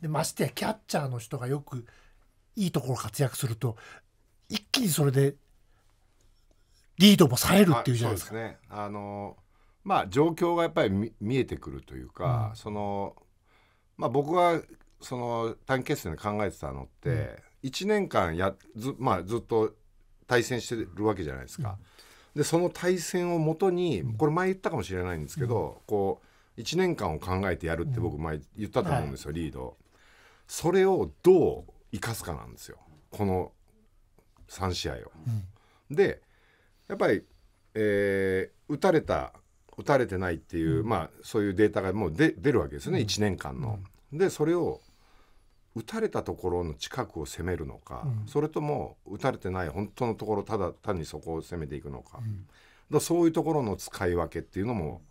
でましてやキャッチャーの人がよくいいところ活躍すると一気にそれでリードもされるっていうじゃないですか。あ、ね、のまあ状況がやっぱり見えてくるというか、うん、そのまあ僕がその短期決戦で考えてたのって、うん、1年間やずまあずっと対戦してるわけじゃないですか。うん、でその対戦をもとにこれ前言ったかもしれないんですけど、こう1年間を考えてやるって僕前言ったと思うんですよ、リード。それをどう生かすかなんですよこの3試合を。うん、でやっぱり、えー、打たれた打たれてないっていう、うん、まあ、そういうデータがもう出るわけですね、うん、1年間の。でそれを打たれたところの近くを攻めるのか、それとも打たれてない本当のところただ単にそこを攻めていくのか,、だそういうところの使い分けっていうのも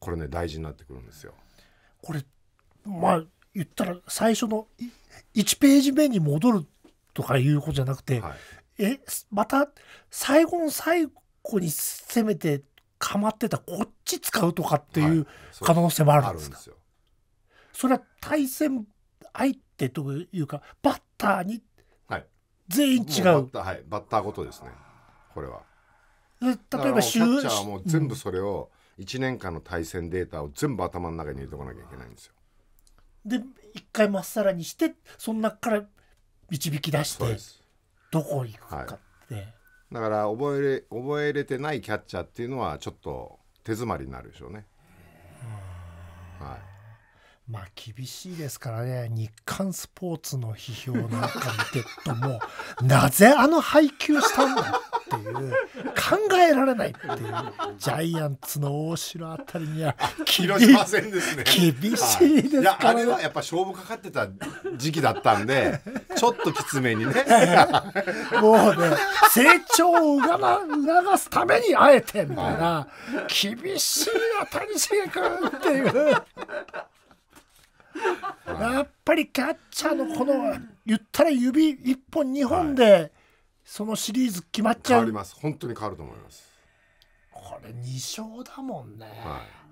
これね大事になってくるんですよ。これ、まあ言ったら最初の1ページ目に戻るとかいうことじゃなくて、はい、えまた最後の最後にせめてかまってたこっち使うとかっていう可能性もあるんですか、はい、そすそれは対戦相手というかバッターに全員違うはい、うバッはい、バッターごとですねこれは。例えばキャッチャーはもう全部それを1年間の対戦データを全部頭の中に入れておかなきゃいけないんですよ。うんで一回まっさらにしてその中から導き出してどこ行くかって、はい、だから覚えれ覚えれてないキャッチャーっていうのはちょっと手詰まりになるでしょうね。うんまあ厳しいですからね日刊スポーツの批評なんか見てるともう なぜあの配球したんだっていう考えられないっていうジャイアンツの大城あたりには 厳しいですね厳しいです、ね、いやあれはやっぱ勝負かかってた時期だったんでちょっときつめにね もうね成長を促すためにあえてみたいな、はい、厳しい当たりしげくっていう。やっぱりキャッチャーのこの言ったら指1本2本でそのシリーズ決まっちゃう、変わります本当に変わると思いますこれ二勝だもんね、はい